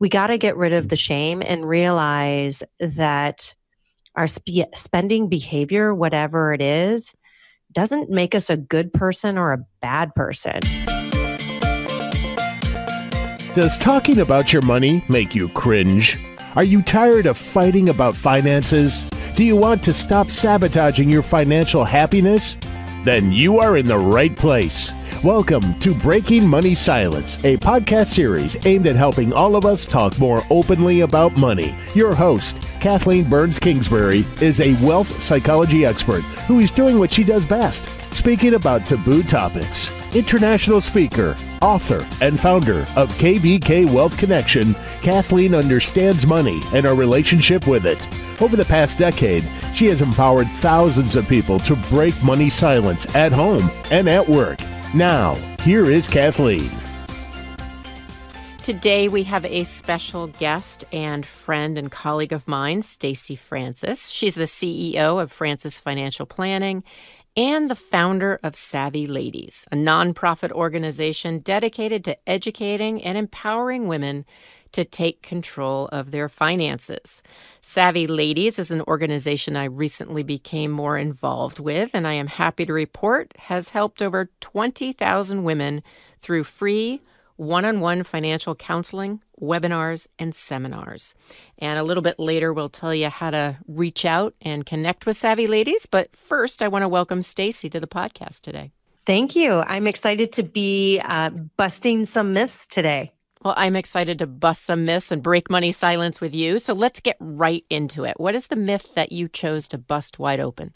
we got to get rid of the shame and realize that our sp- spending behavior, whatever it is, doesn't make us a good person or a bad person. Does talking about your money make you cringe? Are you tired of fighting about finances? Do you want to stop sabotaging your financial happiness? Then you are in the right place. Welcome to Breaking Money Silence, a podcast series aimed at helping all of us talk more openly about money. Your host, Kathleen Burns Kingsbury, is a wealth psychology expert who is doing what she does best speaking about taboo topics. International speaker, author, and founder of KBK Wealth Connection, Kathleen understands money and our relationship with it. Over the past decade, she has empowered thousands of people to break money silence at home and at work. Now, here is Kathleen. Today we have a special guest and friend and colleague of mine, Stacy Francis. She's the CEO of Francis Financial Planning and the founder of Savvy Ladies, a nonprofit organization dedicated to educating and empowering women to take control of their finances. Savvy Ladies is an organization I recently became more involved with, and I am happy to report has helped over 20,000 women through free one on one financial counseling, webinars, and seminars. And a little bit later, we'll tell you how to reach out and connect with Savvy Ladies. But first, I want to welcome Stacy to the podcast today. Thank you. I'm excited to be uh, busting some myths today. Well, I'm excited to bust some myths and break money silence with you. So let's get right into it. What is the myth that you chose to bust wide open?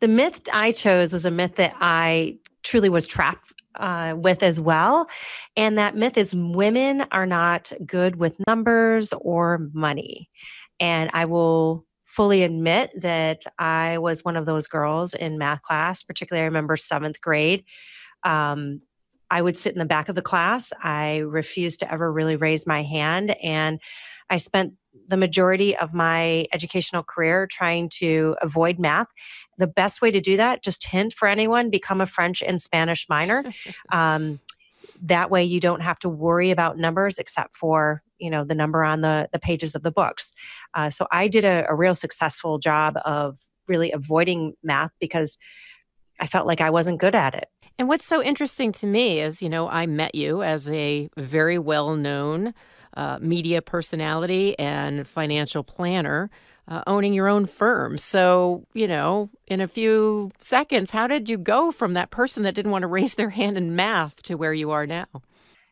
The myth I chose was a myth that I truly was trapped uh, with as well. And that myth is women are not good with numbers or money. And I will fully admit that I was one of those girls in math class, particularly I remember seventh grade. Um, I would sit in the back of the class. I refused to ever really raise my hand. And I spent the majority of my educational career trying to avoid math. The best way to do that, just hint for anyone, become a French and Spanish minor. Um, that way you don't have to worry about numbers except for you know the number on the the pages of the books uh, so i did a, a real successful job of really avoiding math because i felt like i wasn't good at it and what's so interesting to me is, you know, I met you as a very well known uh, media personality and financial planner. Uh, owning your own firm. So, you know, in a few seconds, how did you go from that person that didn't want to raise their hand in math to where you are now?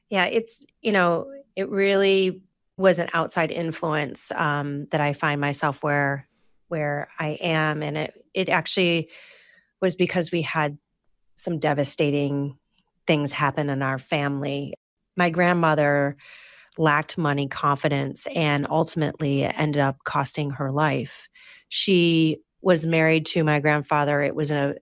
Yeah, it's, you know, it really was an outside influence um, that I find myself where where I am. And it it actually was because we had some devastating things happen in our family. My grandmother lacked money confidence and ultimately it ended up costing her life. She was married to my grandfather. It was a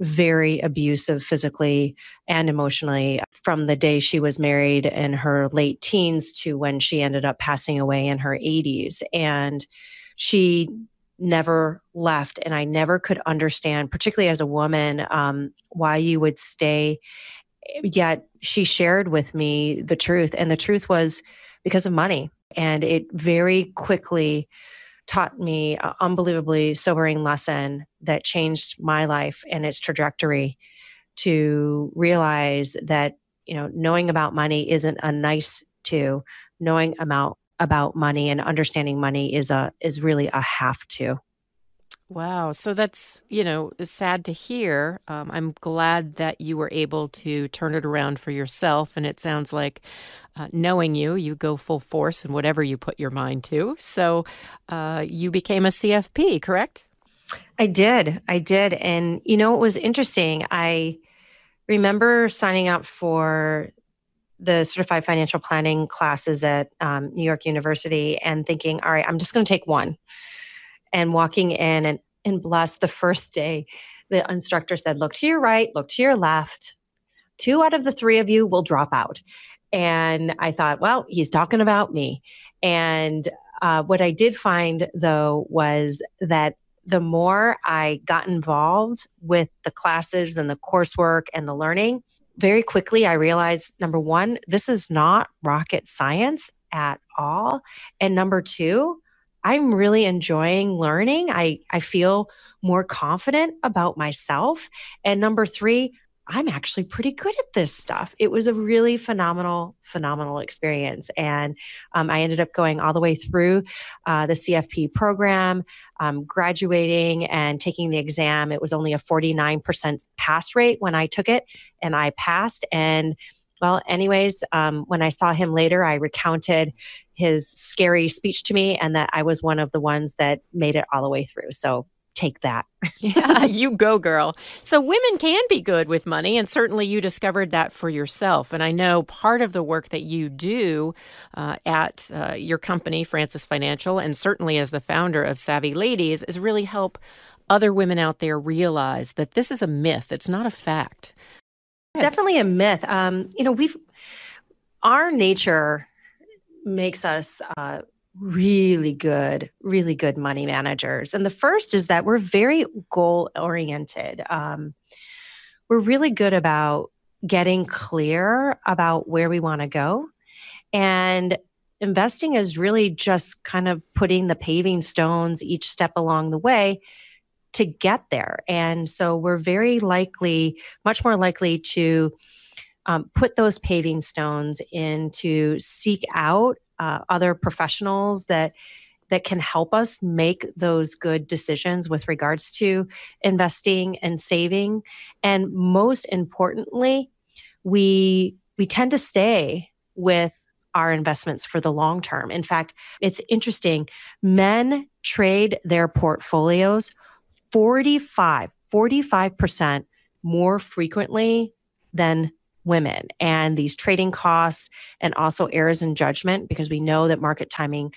very abusive physically and emotionally from the day she was married in her late teens to when she ended up passing away in her 80s. And she never left. And I never could understand, particularly as a woman, um, why you would stay. Yet she shared with me the truth. And the truth was because of money. And it very quickly taught me an unbelievably sobering lesson that changed my life and its trajectory to realize that you know knowing about money isn't a nice to knowing about about money and understanding money is a is really a have to wow so that's you know sad to hear um, i'm glad that you were able to turn it around for yourself and it sounds like uh, knowing you you go full force in whatever you put your mind to so uh, you became a cfp correct i did i did and you know it was interesting i remember signing up for the certified financial planning classes at um, New York University and thinking, all right, I'm just going to take one. And walking in and, and the first day, the instructor said, look to your right, look to your left. Two out of the three of you will drop out. And I thought, well, he's talking about me. And uh, what I did find though was that the more I got involved with the classes and the coursework and the learning, very quickly, I realized number one, this is not rocket science at all. And number two, I'm really enjoying learning. I, I feel more confident about myself. And number three, I'm actually pretty good at this stuff. It was a really phenomenal, phenomenal experience. And um, I ended up going all the way through uh, the CFP program, um, graduating and taking the exam. It was only a 49% pass rate when I took it, and I passed. And well, anyways, um, when I saw him later, I recounted his scary speech to me and that I was one of the ones that made it all the way through. So take that. yeah, you go, girl. So, women can be good with money, and certainly you discovered that for yourself. And I know part of the work that you do uh, at uh, your company, Francis Financial, and certainly as the founder of Savvy Ladies, is really help other women out there realize that this is a myth, it's not a fact. It's definitely a myth. Um, you know, we've, our nature makes us, uh, really good, really good money managers. And the first is that we're very goal oriented. Um, we're really good about getting clear about where we want to go. And investing is really just kind of putting the paving stones each step along the way to get there. And so we're very likely, much more likely to um, put those paving stones in to seek out uh, other professionals that that can help us make those good decisions with regards to investing and saving and most importantly we we tend to stay with our investments for the long term in fact it's interesting men trade their portfolios 45 45% more frequently than women and these trading costs and also errors in judgment because we know that market timing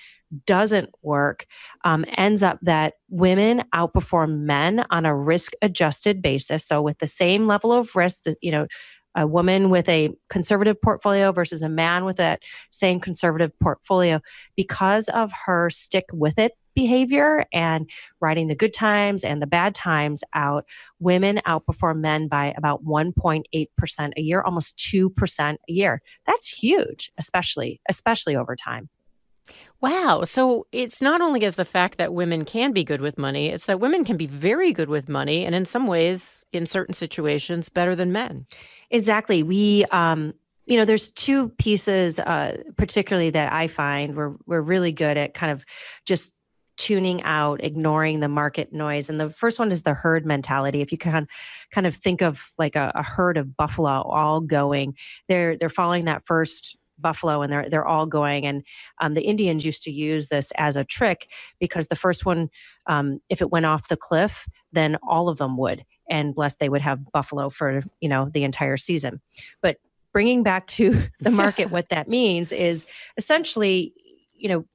doesn't work um, ends up that women outperform men on a risk adjusted basis so with the same level of risk that you know a woman with a conservative portfolio versus a man with that same conservative portfolio because of her stick with it behavior and writing the good times and the bad times out, women outperform men by about 1.8% a year, almost 2% a year. That's huge, especially especially over time. Wow. So it's not only as the fact that women can be good with money, it's that women can be very good with money and in some ways in certain situations better than men. Exactly. We um you know there's two pieces uh, particularly that i find we're, we're really good at kind of just tuning out, ignoring the market noise. And the first one is the herd mentality. If you can kind of think of like a, a herd of buffalo all going, they're they're following that first buffalo and they're they're all going and um, the indians used to use this as a trick because the first one um, if it went off the cliff then all of them would and bless they would have buffalo for you know the entire season but bringing back to the market what that means is essentially you know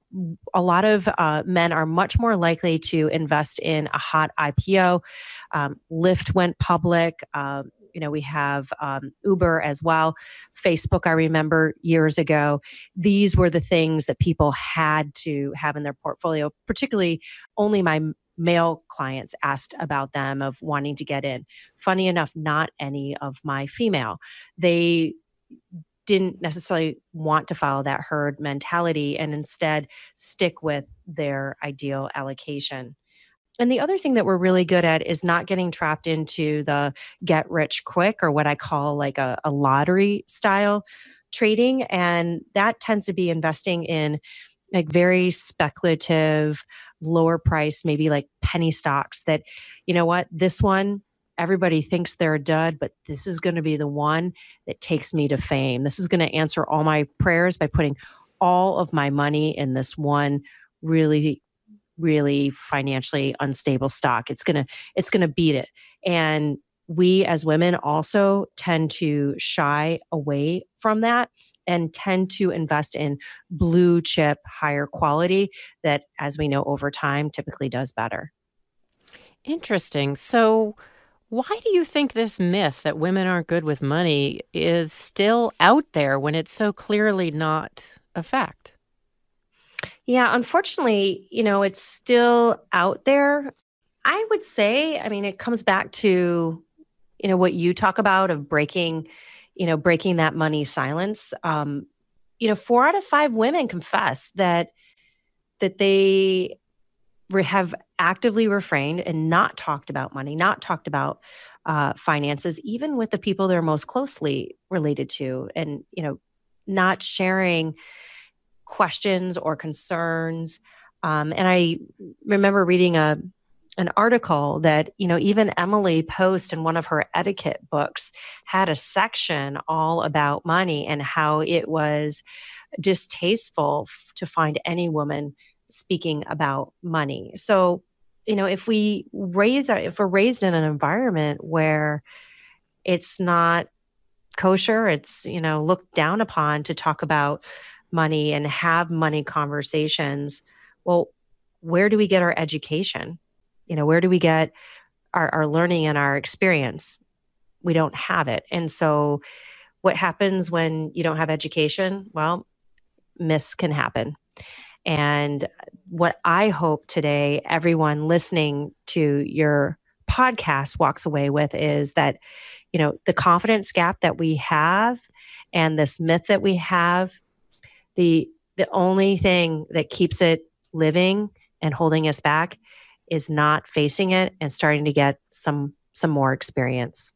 a lot of uh, men are much more likely to invest in a hot IPO. Um, Lyft went public. Um, you know, we have um, Uber as well. Facebook, I remember years ago. These were the things that people had to have in their portfolio, particularly only my male clients asked about them of wanting to get in. Funny enough, not any of my female. They didn't necessarily want to follow that herd mentality and instead stick with their ideal allocation. And the other thing that we're really good at is not getting trapped into the get rich quick or what I call like a, a lottery style trading. And that tends to be investing in like very speculative, lower price, maybe like penny stocks that, you know what, this one everybody thinks they're a dud, but this is going to be the one that takes me to fame. This is going to answer all my prayers by putting all of my money in this one really really financially unstable stock. It's going to it's going to beat it. And we as women also tend to shy away from that and tend to invest in blue chip higher quality that as we know over time typically does better. Interesting. So why do you think this myth that women aren't good with money is still out there when it's so clearly not a fact? Yeah, unfortunately, you know, it's still out there. I would say, I mean, it comes back to, you know, what you talk about of breaking, you know, breaking that money silence. Um, you know, four out of five women confess that that they have actively refrained and not talked about money, not talked about uh, finances, even with the people they're most closely related to, and you know, not sharing questions or concerns. Um, and I remember reading a an article that you know even Emily Post in one of her etiquette books had a section all about money and how it was distasteful f- to find any woman speaking about money. So, you know, if we raise our, if we're raised in an environment where it's not kosher, it's, you know, looked down upon to talk about money and have money conversations, well, where do we get our education? You know, where do we get our, our learning and our experience? We don't have it. And so, what happens when you don't have education? Well, myths can happen. And what I hope today, everyone listening to your podcast walks away with is that, you know, the confidence gap that we have and this myth that we have, the the only thing that keeps it living and holding us back is not facing it and starting to get some some more experience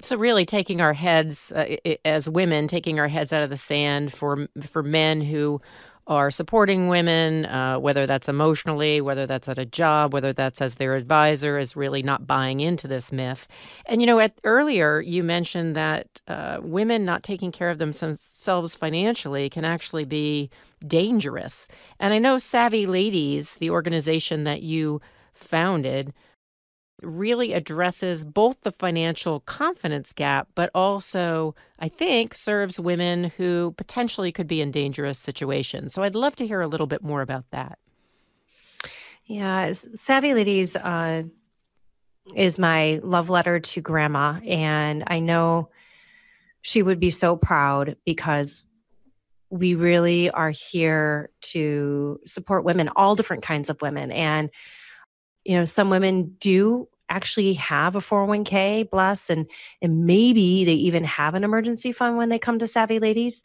so really taking our heads uh, as women taking our heads out of the sand for for men who are supporting women, uh, whether that's emotionally, whether that's at a job, whether that's as their advisor, is really not buying into this myth. And you know, at, earlier you mentioned that uh, women not taking care of themselves financially can actually be dangerous. And I know Savvy Ladies, the organization that you founded, really addresses both the financial confidence gap, but also, I think, serves women who potentially could be in dangerous situations. So I'd love to hear a little bit more about that. Yeah, Savvy Ladies uh, is my love letter to grandma. And I know she would be so proud because we really are here to support women, all different kinds of women. And, you know, some women do actually have a 401k bless and and maybe they even have an emergency fund when they come to savvy ladies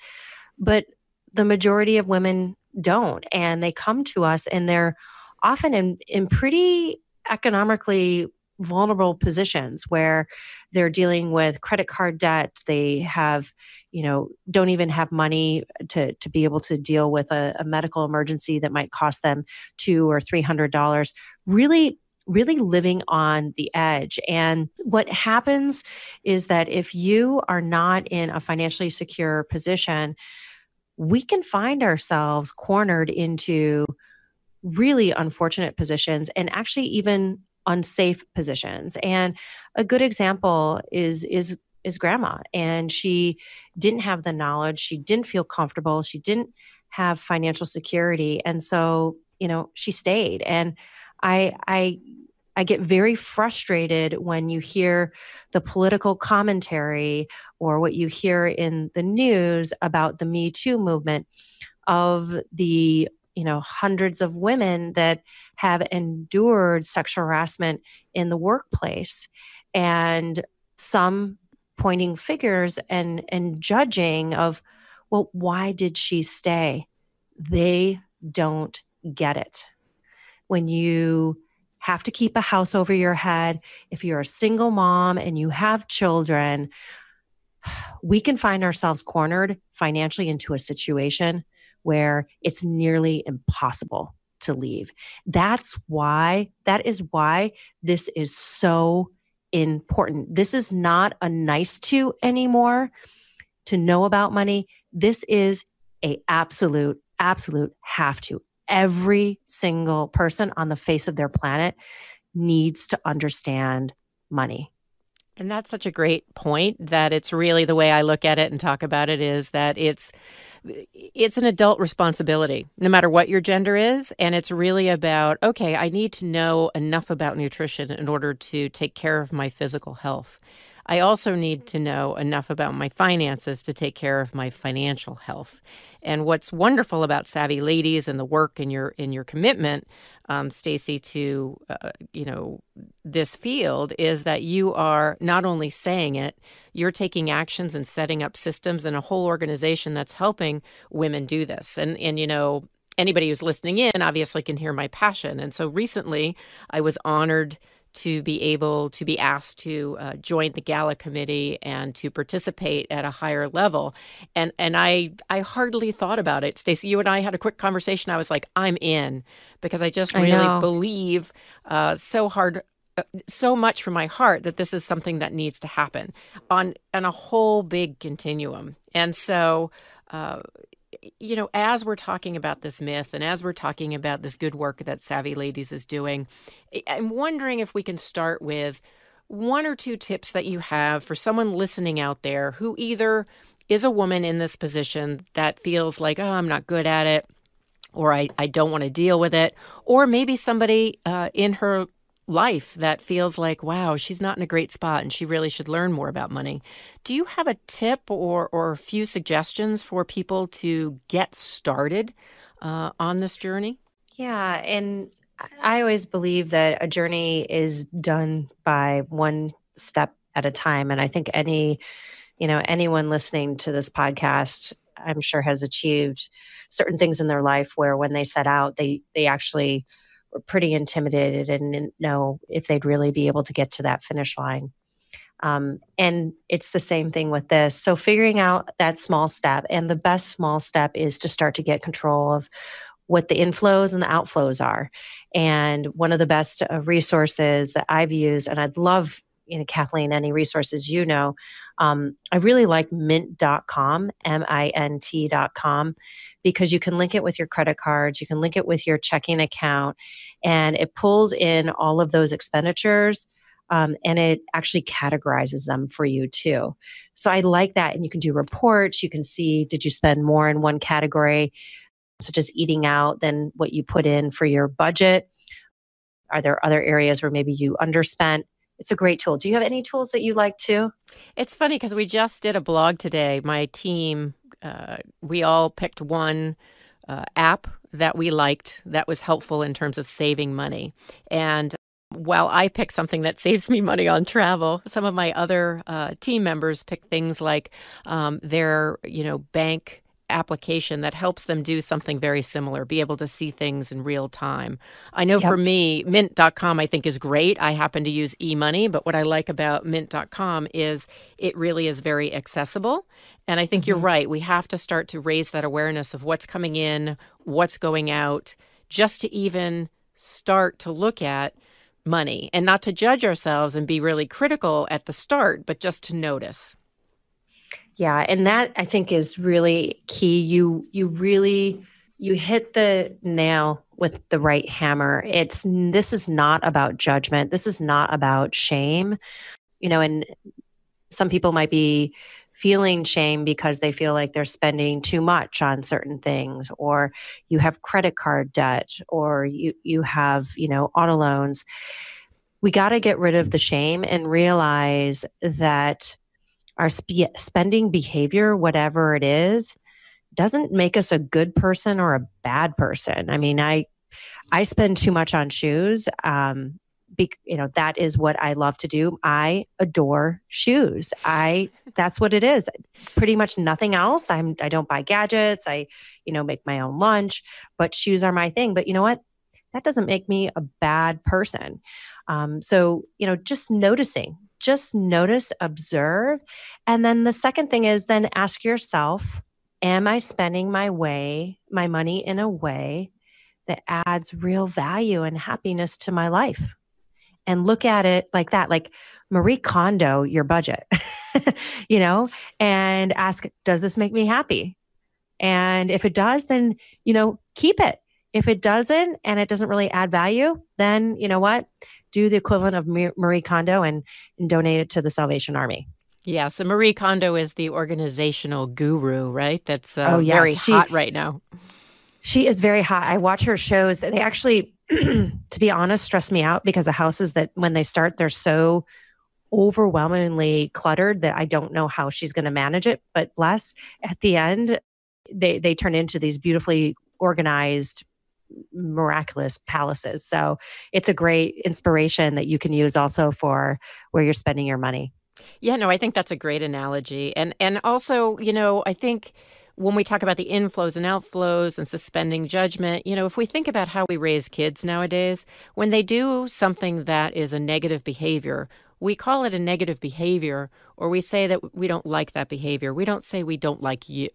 but the majority of women don't and they come to us and they're often in, in pretty economically vulnerable positions where they're dealing with credit card debt they have you know don't even have money to to be able to deal with a, a medical emergency that might cost them two or three hundred dollars really really living on the edge. And what happens is that if you are not in a financially secure position, we can find ourselves cornered into really unfortunate positions and actually even unsafe positions. And a good example is is is grandma and she didn't have the knowledge, she didn't feel comfortable, she didn't have financial security and so, you know, she stayed and I, I, I get very frustrated when you hear the political commentary or what you hear in the news about the Me Too movement of the you know hundreds of women that have endured sexual harassment in the workplace and some pointing figures and and judging of well why did she stay they don't get it when you have to keep a house over your head, if you're a single mom and you have children, we can find ourselves cornered financially into a situation where it's nearly impossible to leave. That's why, that is why this is so important. This is not a nice to anymore to know about money. This is a absolute, absolute have to every single person on the face of their planet needs to understand money. And that's such a great point that it's really the way I look at it and talk about it is that it's it's an adult responsibility no matter what your gender is and it's really about okay, I need to know enough about nutrition in order to take care of my physical health. I also need to know enough about my finances to take care of my financial health. And what's wonderful about Savvy Ladies and the work and your in your commitment, um, Stacy, to uh, you know this field is that you are not only saying it, you're taking actions and setting up systems and a whole organization that's helping women do this. And and you know anybody who's listening in obviously can hear my passion. And so recently, I was honored to be able to be asked to uh, join the gala committee and to participate at a higher level and and i i hardly thought about it stacy you and i had a quick conversation i was like i'm in because i just really I believe uh, so hard uh, so much from my heart that this is something that needs to happen on on a whole big continuum and so uh, you know, as we're talking about this myth and as we're talking about this good work that Savvy Ladies is doing, I'm wondering if we can start with one or two tips that you have for someone listening out there who either is a woman in this position that feels like, oh, I'm not good at it, or I, I don't want to deal with it, or maybe somebody uh, in her life that feels like, wow, she's not in a great spot and she really should learn more about money. Do you have a tip or, or a few suggestions for people to get started uh, on this journey? Yeah. And I always believe that a journey is done by one step at a time. And I think any, you know, anyone listening to this podcast I'm sure has achieved certain things in their life where when they set out they they actually were pretty intimidated and didn't know if they'd really be able to get to that finish line. Um, and it's the same thing with this. So, figuring out that small step, and the best small step is to start to get control of what the inflows and the outflows are. And one of the best uh, resources that I've used, and I'd love you know, Kathleen, any resources you know. Um, I really like mint.com, M I N T.com, because you can link it with your credit cards, you can link it with your checking account, and it pulls in all of those expenditures. Um, and it actually categorizes them for you too. So I like that. And you can do reports, you can see did you spend more in one category, such as eating out, than what you put in for your budget? Are there other areas where maybe you underspent? it's a great tool. Do you have any tools that you like too? It's funny because we just did a blog today. My team, uh, we all picked one uh, app that we liked that was helpful in terms of saving money. And while I pick something that saves me money on travel, some of my other uh, team members pick things like um, their, you know, bank application that helps them do something very similar, be able to see things in real time. I know yep. for me, mint.com I think is great. I happen to use eMoney, but what I like about mint.com is it really is very accessible. And I think mm-hmm. you're right. We have to start to raise that awareness of what's coming in, what's going out, just to even start to look at money and not to judge ourselves and be really critical at the start, but just to notice yeah and that i think is really key you you really you hit the nail with the right hammer it's this is not about judgment this is not about shame you know and some people might be feeling shame because they feel like they're spending too much on certain things or you have credit card debt or you you have you know auto loans we got to get rid of the shame and realize that our sp- spending behavior, whatever it is, doesn't make us a good person or a bad person. I mean, I I spend too much on shoes. Um, be, you know that is what I love to do. I adore shoes. I that's what it is. Pretty much nothing else. I'm I don't buy gadgets. I you know make my own lunch, but shoes are my thing. But you know what? That doesn't make me a bad person. Um, so you know, just noticing just notice, observe. And then the second thing is then ask yourself, am I spending my way, my money in a way that adds real value and happiness to my life? And look at it like that, like Marie Kondo your budget, you know, and ask, does this make me happy? And if it does, then, you know, keep it. If it doesn't and it doesn't really add value, then you know what? do the equivalent of Marie Kondo and, and donate it to the Salvation Army. Yeah, so Marie Kondo is the organizational guru, right? That's uh, oh, yes. very she, hot right now. She is very hot. I watch her shows. That they actually, to be honest, stress me out because the houses that when they start, they're so overwhelmingly cluttered that I don't know how she's going to manage it. But bless, at the end, they they turn into these beautifully organized miraculous palaces. So it's a great inspiration that you can use also for where you're spending your money. Yeah, no, I think that's a great analogy. And and also, you know, I think when we talk about the inflows and outflows and suspending judgment, you know, if we think about how we raise kids nowadays, when they do something that is a negative behavior, we call it a negative behavior or we say that we don't like that behavior. We don't say we don't like you.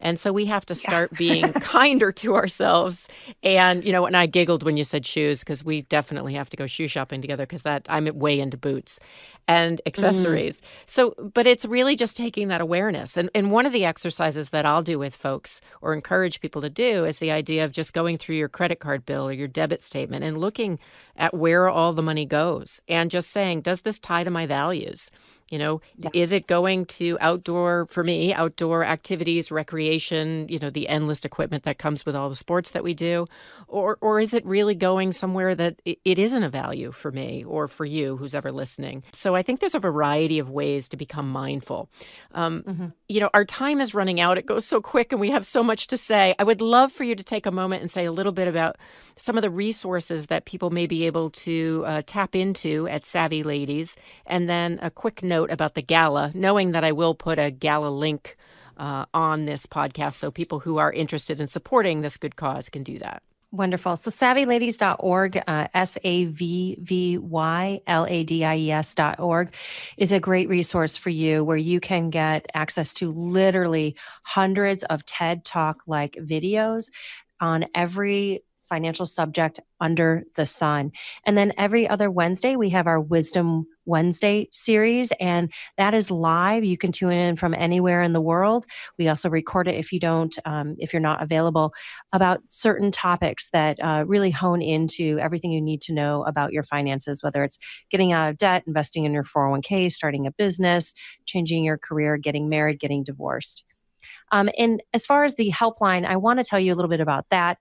And so we have to start yeah. being kinder to ourselves. And you know, and I giggled when you said shoes because we definitely have to go shoe shopping together because that I'm way into boots and mm-hmm. accessories. Mm. So, but it's really just taking that awareness. And and one of the exercises that I'll do with folks or encourage people to do is the idea of just going through your credit card bill or your debit statement and looking at where all the money goes and just saying, does this tie to my values? You know, yeah. is it going to outdoor, for me, outdoor activities, recreation, you know, the endless equipment that comes with all the sports that we do? Or, or is it really going somewhere that it isn't a value for me or for you, who's ever listening? So I think there's a variety of ways to become mindful. Um, mm-hmm. You know, our time is running out. It goes so quick and we have so much to say. I would love for you to take a moment and say a little bit about some of the resources that people may be able to uh, tap into at Savvy Ladies. And then a quick note note about the gala, knowing that I will put a gala link uh, on this podcast so people who are interested in supporting this good cause can do that. Wonderful. So savvyladies.org, uh, S A V V Y L A D I E S.org is a great resource for you where you can get access to literally hundreds of TED Talk like videos on every financial subject under the sun. And then every other Wednesday, we have our Wisdom Wednesday series, and that is live. You can tune in from anywhere in the world. We also record it if you don't, um, if you're not available, about certain topics that uh, really hone into everything you need to know about your finances, whether it's getting out of debt, investing in your 401k, starting a business, changing your career, getting married, getting divorced. Um, and as far as the helpline, I want to tell you a little bit about that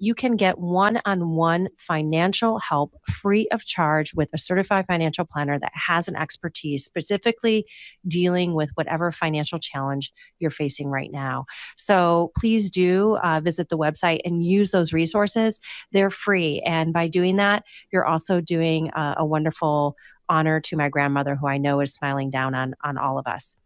you can get one on one financial help free of charge with a certified financial planner that has an expertise specifically dealing with whatever financial challenge you're facing right now. So please do uh, visit the website and use those resources. They're free. And by doing that, you're also doing uh, a wonderful honor to my grandmother, who I know is smiling down on, on all of us.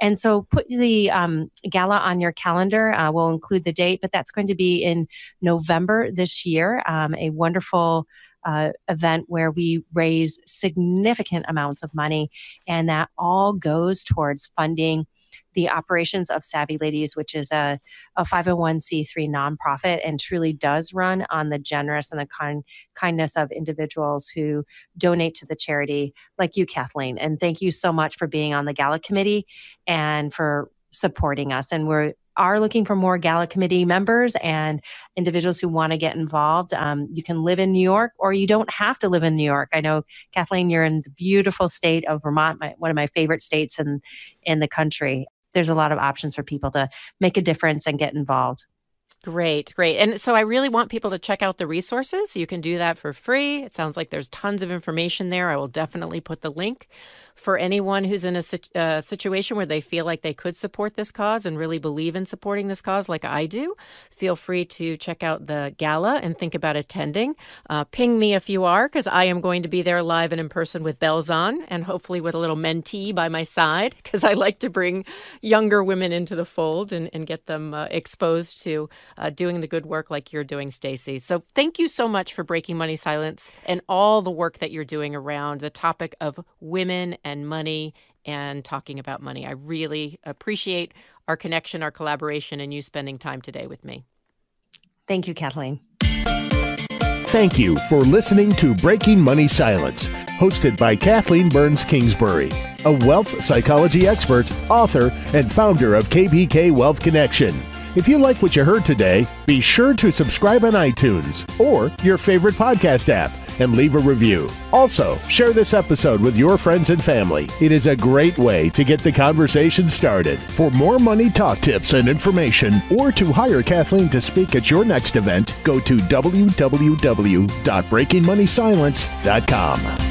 And so put the um, gala on your calendar. Uh, we'll include the date, but that's going to be in November this year. Um, a wonderful uh, event where we raise significant amounts of money, and that all goes towards funding the operations of Savvy Ladies, which is a, a 501c3 nonprofit and truly does run on the generous and the kindness of individuals who donate to the charity, like you, Kathleen. And thank you so much for being on the Gala Committee and for supporting us. And we're are looking for more Gala Committee members and individuals who want to get involved. Um, you can live in New York or you don't have to live in New York. I know, Kathleen, you're in the beautiful state of Vermont, my, one of my favorite states in, in the country. There's a lot of options for people to make a difference and get involved. Great, great. And so I really want people to check out the resources. You can do that for free. It sounds like there's tons of information there. I will definitely put the link for anyone who's in a uh, situation where they feel like they could support this cause and really believe in supporting this cause, like I do. Feel free to check out the gala and think about attending. Uh, ping me if you are, because I am going to be there live and in person with bells on, and hopefully with a little mentee by my side, because I like to bring younger women into the fold and, and get them uh, exposed to uh, doing the good work like you're doing, Stacy. So thank you so much for breaking money silence and all the work that you're doing around the topic of women and money and talking about money. I really appreciate our connection, our collaboration, and you spending time today with me. Thank you, Kathleen. Thank you for listening to Breaking Money Silence, hosted by Kathleen Burns Kingsbury, a wealth psychology expert, author, and founder of KBK Wealth Connection. If you like what you heard today, be sure to subscribe on iTunes or your favorite podcast app and leave a review. Also, share this episode with your friends and family. It is a great way to get the conversation started. For more money talk tips and information, or to hire Kathleen to speak at your next event, go to www.breakingmoneysilence.com.